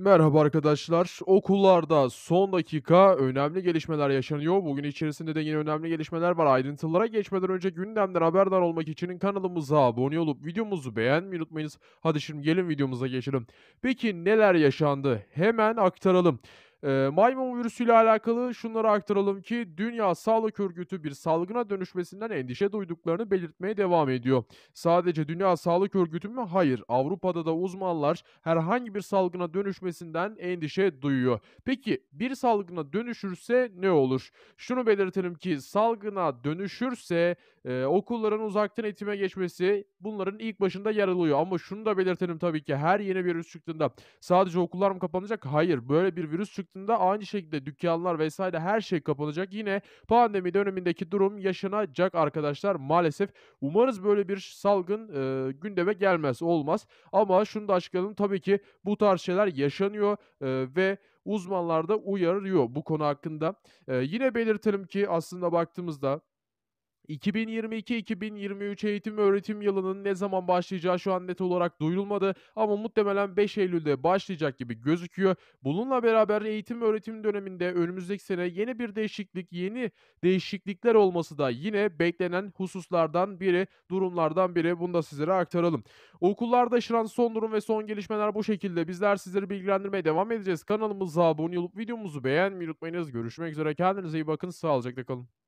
Merhaba arkadaşlar. Okullarda son dakika önemli gelişmeler yaşanıyor. Bugün içerisinde de yine önemli gelişmeler var. Ayrıntılara geçmeden önce gündemden haberdar olmak için kanalımıza abone olup videomuzu beğenmeyi unutmayınız. Hadi şimdi gelin videomuza geçelim. Peki neler yaşandı? Hemen aktaralım. E, maymun virüsüyle alakalı şunları aktaralım ki Dünya Sağlık Örgütü bir salgına dönüşmesinden endişe duyduklarını belirtmeye devam ediyor. Sadece Dünya Sağlık Örgütü mü? Hayır. Avrupa'da da uzmanlar herhangi bir salgına dönüşmesinden endişe duyuyor. Peki bir salgına dönüşürse ne olur? Şunu belirtelim ki salgına dönüşürse e, okulların uzaktan eğitime geçmesi bunların ilk başında yer alıyor. Ama şunu da belirtelim tabii ki her yeni bir virüs çıktığında sadece okullar mı kapanacak? Hayır. Böyle bir virüs çıktığında aynı şekilde dükkanlar vesaire her şey kapanacak. Yine pandemi dönemindeki durum yaşanacak arkadaşlar maalesef. Umarız böyle bir salgın e, gündeme gelmez olmaz. Ama şunu da açıklayalım tabii ki bu tarz şeyler yaşanıyor e, ve uzmanlar da uyarıyor bu konu hakkında. E, yine belirtelim ki aslında baktığımızda 2022-2023 eğitim ve öğretim yılının ne zaman başlayacağı şu an net olarak duyurulmadı ama muhtemelen 5 Eylül'de başlayacak gibi gözüküyor. Bununla beraber eğitim ve öğretim döneminde önümüzdeki sene yeni bir değişiklik, yeni değişiklikler olması da yine beklenen hususlardan biri, durumlardan biri. Bunu da sizlere aktaralım. Okullarda yaşanan son durum ve son gelişmeler bu şekilde. Bizler sizleri bilgilendirmeye devam edeceğiz. Kanalımıza abone olup videomuzu beğenmeyi unutmayınız. Görüşmek üzere. Kendinize iyi bakın. Sağlıcakla kalın.